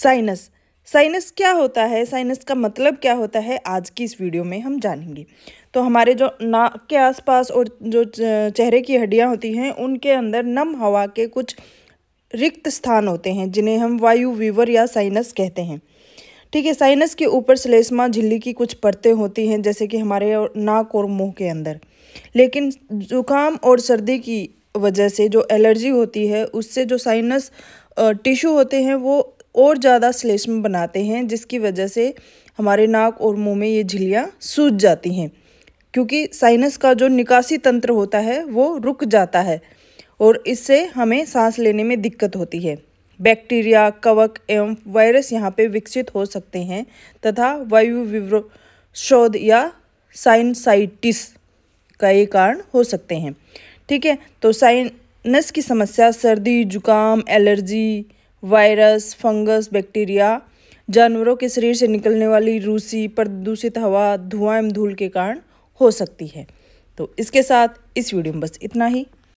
sinus sinus क्या होता है साइनस का मतलब क्या होता है आज की इस वीडियो में हम जानेंगे तो हमारे जो नाक के आसपास और जो चेहरे की हड्डियां होती हैं उनके अंदर नम हवा के कुछ रिक्त स्थान होते हैं जिन्हें हम वायु वीवर या साइनस कहते हैं ठीक है साइनस के ऊपर सलेसमा झिल्ली की कुछ परतें होती हैं जैसे कि हमारे नाक और मुंह के अंदर लेकिन जुकाम और सर्दी की वजह से जो एलर्जी होती है उससे जो साइनस टिश्यू होते हैं वो और ज़्यादा श्लेष्म बनाते हैं जिसकी वजह से हमारे नाक और मुंह में ये झिल्लियाँ सूज जाती हैं क्योंकि साइनस का जो निकासी तंत्र होता है वो रुक जाता है और इससे हमें सांस लेने में दिक्कत होती है बैक्टीरिया कवक एवं वायरस यहाँ पे विकसित हो सकते हैं तथा वायु विव्र शोध या साइनसाइटिस का ये कारण हो सकते हैं ठीक है तो साइनस की समस्या सर्दी जुकाम एलर्जी वायरस फंगस बैक्टीरिया जानवरों के शरीर से निकलने वाली रूसी प्रदूषित हवा धुआं एवं धूल के कारण हो सकती है तो इसके साथ इस वीडियो में बस इतना ही